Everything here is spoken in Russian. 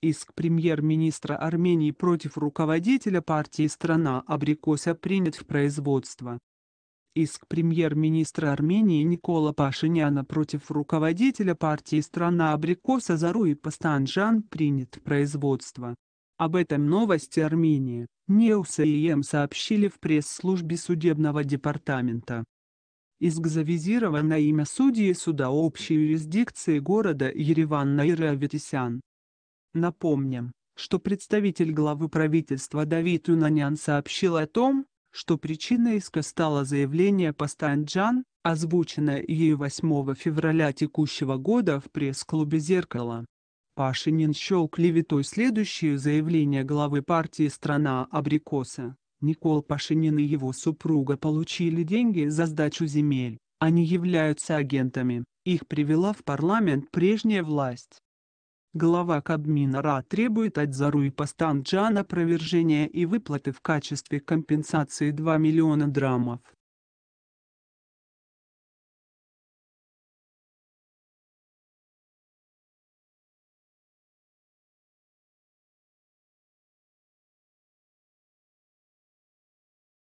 Иск премьер-министра Армении против руководителя партии «Страна Абрикоса» принят в производство. Иск премьер-министра Армении Никола Пашиняна против руководителя партии «Страна Абрикоса» Заруи Пастанжан принят в производство. Об этом новости Армении, Неуса и ЕМ сообщили в пресс-службе судебного департамента. Иск завизирован на имя судьи суда общей юрисдикции города Ереван Наира Аветисян. Напомним, что представитель главы правительства Давид Юнанян сообщил о том, что причиной иска стало заявление Пастанджан, озвученное ею 8 февраля текущего года в пресс-клубе «Зеркало». Пашинин счел клеветой следующее заявление главы партии «Страна Абрикоса». Никол Пашинин и его супруга получили деньги за сдачу земель, они являются агентами, их привела в парламент прежняя власть. Глава Кабмина РА требует от Заруи Пастанджана провержения и выплаты в качестве компенсации 2 миллиона драмов.